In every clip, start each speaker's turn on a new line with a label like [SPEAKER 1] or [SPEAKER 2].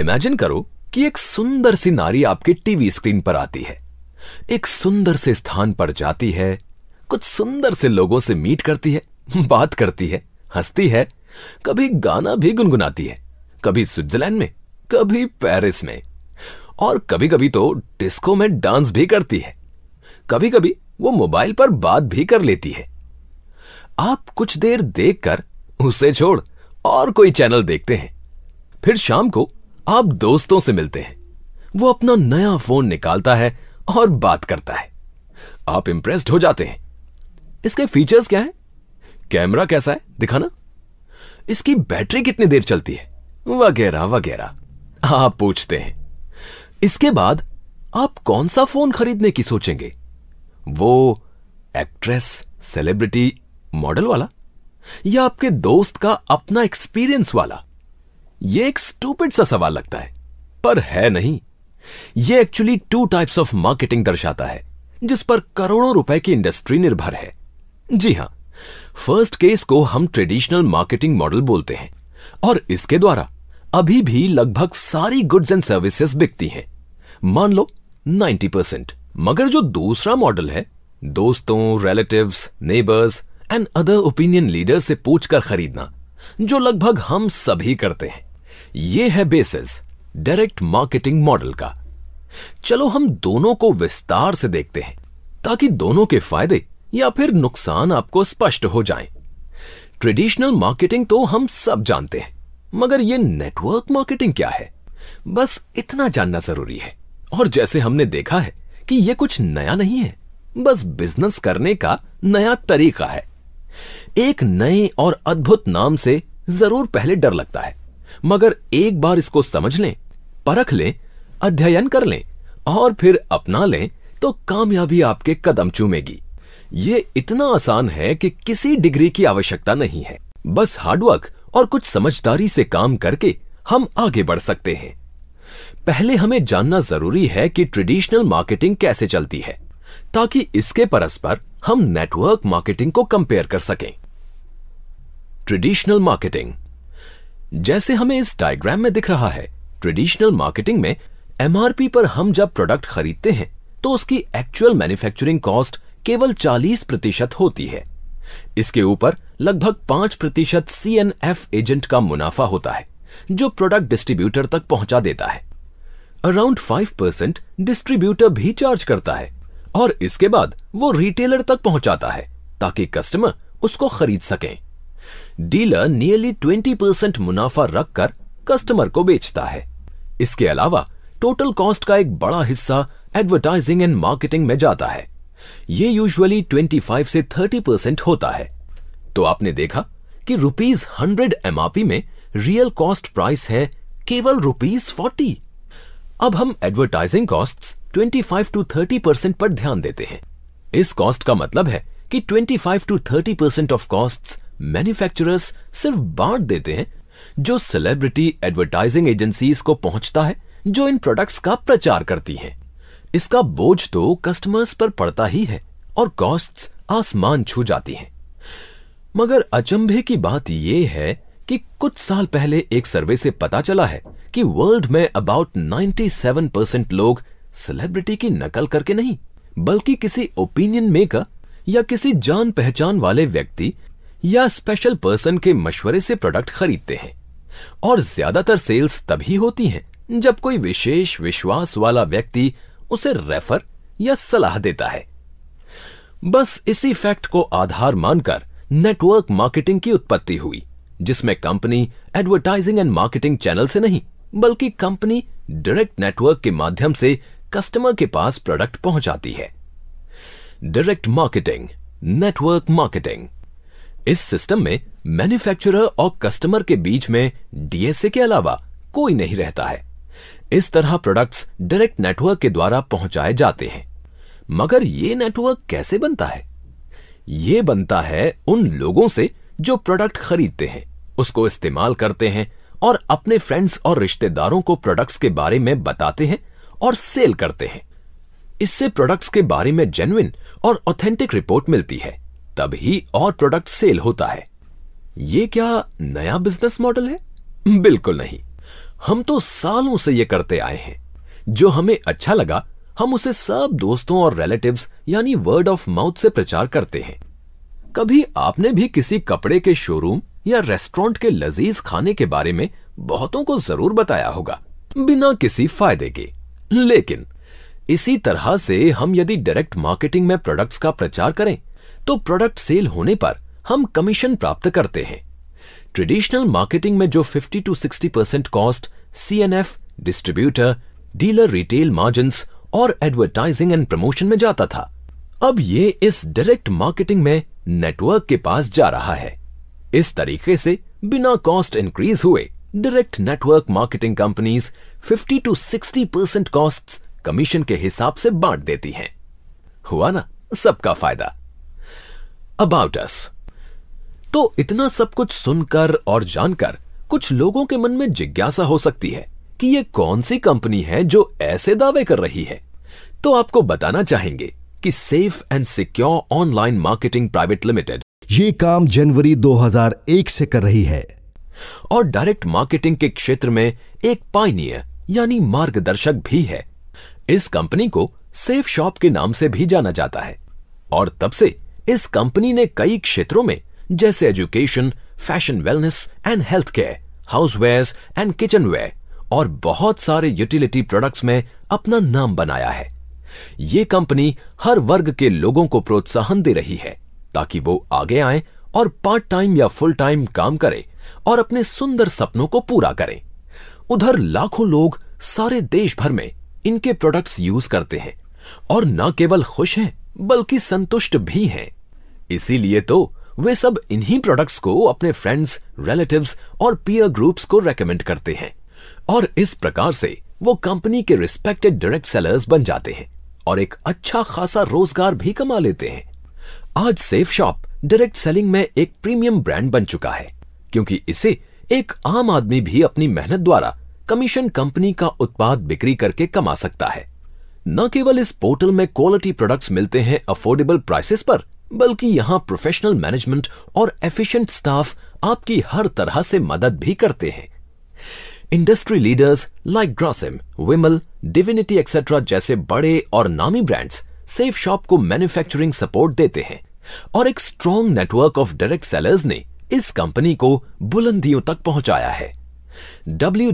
[SPEAKER 1] Imagine करो कि एक सुंदर सी नारी आपके टीवी स्क्रीन पर आती है एक सुंदर से स्थान पर जाती है कुछ सुंदर से लोगों से मीट करती है बात करती है हंसती है कभी गाना भी गुनगुनाती है कभी स्विट्जरलैंड में कभी पेरिस में और कभी कभी तो डिस्को में डांस भी करती है कभी कभी वो मोबाइल पर बात भी कर लेती है आप कुछ देर देखकर उसे छोड़ और कोई चैनल देखते हैं फिर शाम को आप दोस्तों से मिलते हैं वो अपना नया फोन निकालता है और बात करता है आप इंप्रेस्ड हो जाते हैं इसके फीचर्स क्या है कैमरा कैसा है दिखाना इसकी बैटरी कितनी देर चलती है वगैरह वगैरह आप पूछते हैं इसके बाद आप कौन सा फोन खरीदने की सोचेंगे वो एक्ट्रेस सेलिब्रिटी मॉडल वाला या आपके दोस्त का अपना एक्सपीरियंस वाला यह एक स्टूपिड सा सवाल लगता है पर है नहीं यह actually two types of marketing दर्शाता है जिस पर करोड़ों रुपए की इंडस्ट्री निर्भर है जी हां फर्स्ट केस को हम ट्रेडिशनल मार्केटिंग मॉडल बोलते हैं और इसके द्वारा अभी भी लगभग सारी गुड्स एंड सर्विसेज बिकती हैं मान लो 90 परसेंट मगर जो दूसरा मॉडल है दोस्तों relatives neighbours and other opinion leader से पूछकर खरीदना जो लगभग हम सभी करते हैं ये है बेसिस डायरेक्ट मार्केटिंग मॉडल का चलो हम दोनों को विस्तार से देखते हैं ताकि दोनों के फायदे या फिर नुकसान आपको स्पष्ट हो जाएं। ट्रेडिशनल मार्केटिंग तो हम सब जानते हैं मगर ये नेटवर्क मार्केटिंग क्या है बस इतना जानना जरूरी है और जैसे हमने देखा है कि यह कुछ नया नहीं है बस बिजनेस करने का नया तरीका है एक नए और अद्भुत नाम से जरूर पहले डर लगता है मगर एक बार इसको समझ लें परख लें अध्ययन कर लें और फिर अपना लें तो कामयाबी आपके कदम चूमेगी ये इतना आसान है कि किसी डिग्री की आवश्यकता नहीं है बस हार्डवर्क और कुछ समझदारी से काम करके हम आगे बढ़ सकते हैं पहले हमें जानना जरूरी है कि ट्रेडिशनल मार्केटिंग कैसे चलती है ताकि इसके परस्पर हम नेटवर्क मार्केटिंग को कंपेयर कर सकें ट्रेडिशनल मार्केटिंग जैसे हमें इस डायग्राम में दिख रहा है ट्रेडिशनल मार्केटिंग में एमआरपी पर हम जब प्रोडक्ट खरीदते हैं तो उसकी एक्चुअल मैन्युफैक्चरिंग कॉस्ट केवल 40 प्रतिशत होती है इसके ऊपर लगभग 5 प्रतिशत सी एजेंट का मुनाफा होता है जो प्रोडक्ट डिस्ट्रीब्यूटर तक पहुंचा देता है अराउंड 5 परसेंट डिस्ट्रीब्यूटर भी चार्ज करता है और इसके बाद वो रिटेलर तक पहुंचाता है ताकि कस्टमर उसको खरीद सकें डीलर नियरली 20 परसेंट मुनाफा रखकर कस्टमर को बेचता है इसके अलावा टोटल कॉस्ट का एक बड़ा हिस्सा एडवर्टाइजिंग एंड मार्केटिंग में जाता है ये यूजुअली 25 से 30 परसेंट होता है तो आपने देखा कि रुपीज हंड्रेड एमआरपी में रियल कॉस्ट प्राइस है केवल रुपीज फोर्टी अब हम advertising twenty 25 to thirty percent पर ध्यान देते हैं इस कॉस्ट का मतलब है कि 25 to thirty percent of costs manufacturers सिर्फ बांट देते हैं जो सेलिब्रिटी एडवर्टाइजिंग एजेंसीज को पहुंचता है जो इन प्रोडक्ट्स का प्रचार करती हैं। इसका बोझ तो कस्टमर्स पर पड़ता ही है और कॉस्ट्स आसमान छू जाती हैं। मगर अचंभे की बात यह है कि कुछ साल पहले एक सर्वे से पता चला है कि वर्ल्ड में अबाउट 97 परसेंट लोग सेलिब्रिटी की नकल करके नहीं बल्कि किसी ओपिनियन मेकर या किसी जान पहचान वाले व्यक्ति या स्पेशल पर्सन के मशवरे से प्रोडक्ट खरीदते हैं और ज्यादातर सेल्स तभी होती हैं जब कोई विशेष विश्वास वाला व्यक्ति उसे रेफर या सलाह देता है बस इसी फैक्ट को आधार मानकर नेटवर्क मार्केटिंग की उत्पत्ति हुई जिसमें company advertising and marketing channel से नहीं बल्कि कंपनी डायरेक्ट नेटवर्क के माध्यम से कस्टमर के पास प्रोडक्ट पहुंचाती है डायरेक्ट मार्केटिंग नेटवर्क मार्केटिंग इस सिस्टम में मैन्युफैक्चरर और कस्टमर के बीच में डीएसए के अलावा कोई नहीं रहता है इस तरह प्रोडक्ट्स डायरेक्ट नेटवर्क के द्वारा पहुंचाए जाते हैं मगर ये नेटवर्क कैसे बनता है ये बनता है उन लोगों से जो प्रोडक्ट खरीदते हैं उसको इस्तेमाल करते हैं और अपने फ्रेंड्स और रिश्तेदारों को प्रोडक्ट्स के बारे में बताते हैं और सेल करते हैं इससे प्रोडक्ट्स के बारे में जेन्युन और ऑथेंटिक रिपोर्ट मिलती है तभी और प्रोडक्ट सेल होता है ये क्या नया बिजनेस मॉडल है बिल्कुल नहीं हम तो सालों से ये करते आए हैं जो हमें अच्छा लगा हम उसे सब दोस्तों और रिलेटिव्स यानी वर्ड ऑफ माउथ से प्रचार करते हैं कभी आपने भी किसी कपड़े के शोरूम या रेस्टोरेंट के लजीज खाने के बारे में बहुतों को जरूर बताया होगा बिना किसी फायदे के लेकिन इसी तरह से हम यदि डायरेक्ट मार्केटिंग में प्रोडक्ट्स का प्रचार करें तो प्रोडक्ट सेल होने पर हम कमीशन प्राप्त करते हैं ट्रेडिशनल मार्केटिंग में जो 50 टू 60 परसेंट कॉस्ट सी डिस्ट्रीब्यूटर डीलर रिटेल मार्जिन और एडवर्टाइजिंग एंड प्रमोशन में जाता था अब ये इस डायरेक्ट मार्केटिंग में नेटवर्क के पास जा रहा है इस तरीके से बिना कॉस्ट इंक्रीज हुए direct network marketing companies 50 to 60 percent cost commission के हिसाब से बांट देती हैं हुआ ना सबका फायदा अबाउट अस तो इतना सब कुछ सुनकर और जानकर कुछ लोगों के मन में जिज्ञासा हो सकती है कि ये कौन सी कंपनी है जो ऐसे दावे कर रही है तो आपको बताना चाहेंगे कि safe and secure online marketing private limited ये काम जनवरी 2001 से कर रही है और डायरेक्ट मार्केटिंग के क्षेत्र में एक पाइनियर यानी मार्गदर्शक भी है इस कंपनी को सेफ शॉप के नाम से भी जाना जाता है और तब से इस कंपनी ने कई क्षेत्रों में जैसे education fashion wellness and health care houseware and kitchenware और बहुत सारे यूटिलिटी प्रोडक्ट्स में अपना नाम बनाया है ये कंपनी हर वर्ग के लोगों को प्रोत्साहन दे रही है ताकि वो आगे आए और पार्ट टाइम या फुल टाइम काम करें और अपने सुंदर सपनों को पूरा करें उधर लाखों लोग सारे देश भर में इनके प्रोडक्ट्स यूज करते हैं और न केवल खुश हैं बल्कि संतुष्ट भी हैं इसीलिए तो वे सब इन्हीं प्रोडक्ट्स को अपने फ्रेंड्स रिलेटिव्स और पीयर ग्रुप्स को रेकमेंड करते हैं और इस प्रकार से वो कंपनी के रिस्पेक्टेड डायरेक्ट सेलर्स बन जाते हैं और एक अच्छा खासा रोजगार भी कमा लेते हैं आज सेफ शॉप डायरेक्ट सेलिंग में एक प्रीमियम ब्रांड बन चुका है क्योंकि इसे एक आम आदमी भी अपनी मेहनत द्वारा कमीशन कंपनी का उत्पाद बिक्री करके कमा सकता है न केवल इस पोर्टल में क्वालिटी प्रोडक्ट्स मिलते हैं अफोर्डेबल प्राइसेस पर बल्कि यहाँ प्रोफेशनल मैनेजमेंट और एफिशिएंट स्टाफ आपकी हर तरह से मदद भी करते हैं industry leaders like Grasim Vimal Divinity etcetera जैसे बड़े और नामी ब्रांड्स सेफ शॉप को मैन्युफैक्चरिंग सपोर्ट देते हैं और एक strong network of direct sellers ने इस कंपनी को बुलंदियों तक पहुंचाया है डब्ल्यू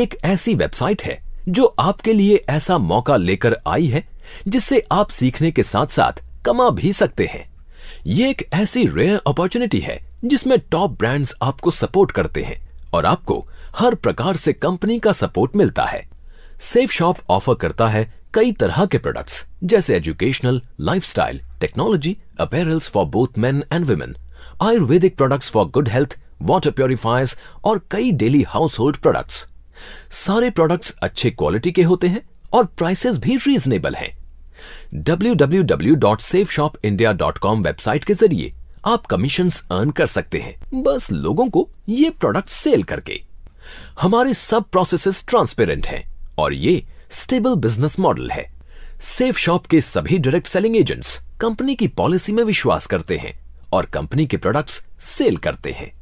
[SPEAKER 1] एक ऐसी वेबसाइट है जो आपके लिए ऐसा मौका लेकर आई है जिससे आप सीखने के साथ साथ कमा भी सकते हैं ये एक ऐसी रेयर अपॉर्चुनिटी है जिसमें टॉप ब्रांड्स आपको सपोर्ट करते हैं और आपको हर प्रकार से कंपनी का सपोर्ट मिलता है सेफ शॉप ऑफर करता है कई तरह के प्रोडक्ट्स जैसे educational lifestyle, technology apparels for both men and women ayurvedic products for good health water purifiers और कई डेली हाउस होल्ड प्रोडक्ट्स सारे प्रोडक्ट्स अच्छे क्वालिटी के होते हैं और प्राइसेस भी रीजनेबल हैं। www.safeshopindia.com वेबसाइट के जरिए आप कमीशन अर्न कर सकते हैं बस लोगों को ये प्रोडक्ट सेल करके हमारे सब प्रोसेसेस ट्रांसपेरेंट हैं और ये स्टेबल बिजनेस मॉडल है सेफ शॉप के सभी डायरेक्ट सेलिंग एजेंट्स कंपनी की पॉलिसी में विश्वास करते हैं और कंपनी के प्रोडक्ट्स सेल करते हैं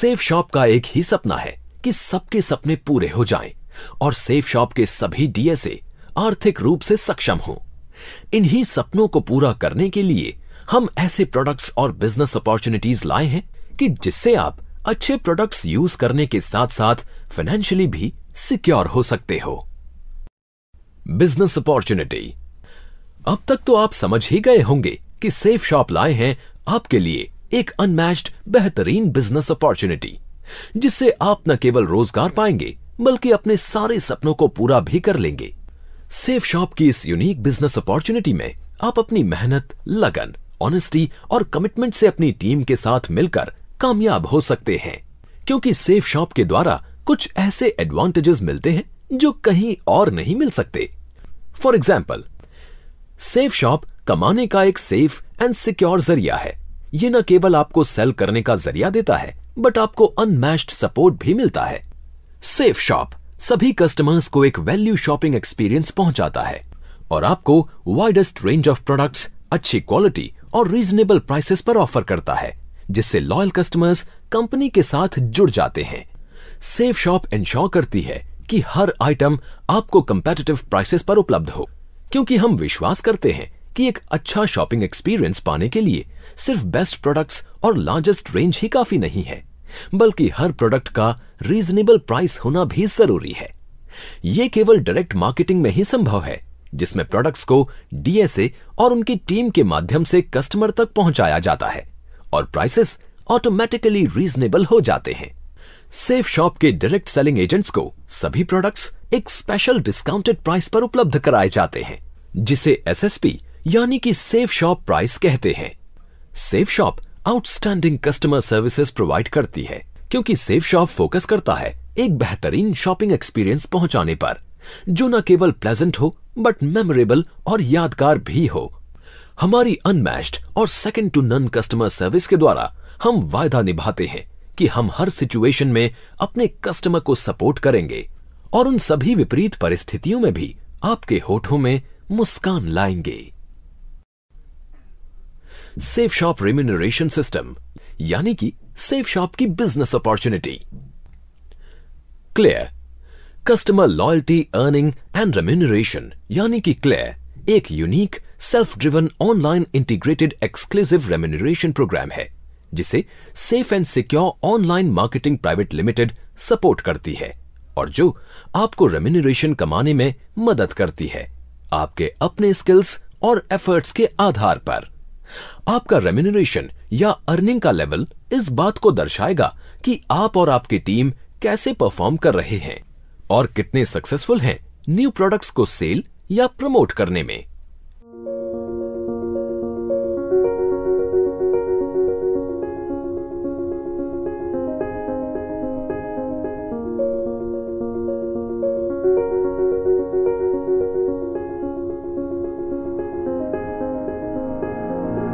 [SPEAKER 1] सेफ शॉप का एक ही सपना है कि सबके सपने पूरे हो जाएं और सेफ शॉप के सभी डीएसए आर्थिक रूप से सक्षम हो इन्हीं सपनों को पूरा करने के लिए हम ऐसे प्रोडक्ट्स और बिजनेस अपॉर्चुनिटीज लाए हैं कि जिससे आप अच्छे प्रोडक्ट्स यूज करने के साथ साथ फाइनेंशियली भी सिक्योर हो सकते हो बिजनेस अपॉर्चुनिटी अब तक तो आप समझ ही गए होंगे कि सेफ शॉप लाए हैं आपके लिए एक अनमैच्ड बेहतरीन बिजनेस अपॉर्चुनिटी जिससे आप न केवल रोजगार पाएंगे बल्कि अपने सारे सपनों को पूरा भी कर लेंगे सेफ शॉप की इस यूनिक बिजनेस अपॉर्चुनिटी में आप अपनी मेहनत लगन ऑनेस्टी और कमिटमेंट से अपनी टीम के साथ मिलकर कामयाब हो सकते हैं क्योंकि सेफ शॉप के द्वारा कुछ ऐसे एडवांटेजेस मिलते हैं जो कहीं और नहीं मिल सकते फॉर एग्जाम्पल सेफ शॉप कमाने का एक सेफ एंड सिक्योर जरिया है ये न केवल आपको सेल करने का जरिया देता है बट आपको अनमैच्ड सपोर्ट भी मिलता है सेफ शॉप सभी कस्टमर्स को एक वैल्यू शॉपिंग एक्सपीरियंस पहुंचाता है और आपको वाइडेस्ट रेंज ऑफ प्रोडक्ट्स अच्छी क्वालिटी और रीजनेबल प्राइसेस पर ऑफर करता है जिससे लॉयल कस्टमर्स कंपनी के साथ जुड़ जाते हैं सेफ शॉप इंश्योर करती है कि हर आइटम आपको कंपेटिटिव प्राइसेस पर उपलब्ध हो क्योंकि हम विश्वास करते हैं कि एक अच्छा शॉपिंग एक्सपीरियंस पाने के लिए सिर्फ बेस्ट प्रोडक्ट्स और लार्जेस्ट रेंज ही काफी नहीं है बल्कि हर प्रोडक्ट का रीजनेबल प्राइस होना भी जरूरी है ये केवल डायरेक्ट मार्केटिंग में ही संभव है जिसमें प्रोडक्ट्स को डीएसए और उनकी टीम के माध्यम से कस्टमर तक पहुंचाया जाता है और प्राइसेस ऑटोमेटिकली रीजनेबल हो जाते हैं सेफ शॉप के डायरेक्ट सेलिंग एजेंट्स को सभी प्रोडक्ट्स एक स्पेशल डिस्काउंटेड प्राइस पर उपलब्ध कराए जाते हैं जिसे एसएसपी यानी कि सेफ शॉप प्राइस कहते हैं Safe Shop outstanding customer services provide करती है क्योंकि सेफ शॉप फोकस करता है एक बेहतरीन शॉपिंग एक्सपीरियंस पहुंचाने पर जो न केवल प्लेजेंट हो बट मेमोरेबल और यादगार भी हो हमारी अनमैच्ड और second to none customer service के द्वारा हम वायदा निभाते हैं कि हम हर सिचुएशन में अपने कस्टमर को सपोर्ट करेंगे और उन सभी विपरीत परिस्थितियों में भी आपके होठों में मुस्कान लाएंगे सेफ शॉप रेम्यूनरेशन सिस्टम यानी कि सेफ शॉप की business opportunity clear customer loyalty earning and remuneration यानी कि क्लियर एक unique self driven online integrated exclusive remuneration program है जिसे Safe and secure online marketing private Limited support करती है और जो आपको रेम्यूनरेशन कमाने में मदद करती है आपके अपने स्किल्स और एफर्ट्स के आधार पर आपका रेम्यूनरेशन या अर्निंग का लेवल इस बात को दर्शाएगा कि आप और आपकी टीम कैसे परफॉर्म कर रहे हैं और कितने सक्सेसफुल हैं न्यू प्रोडक्ट्स को सेल या प्रमोट करने में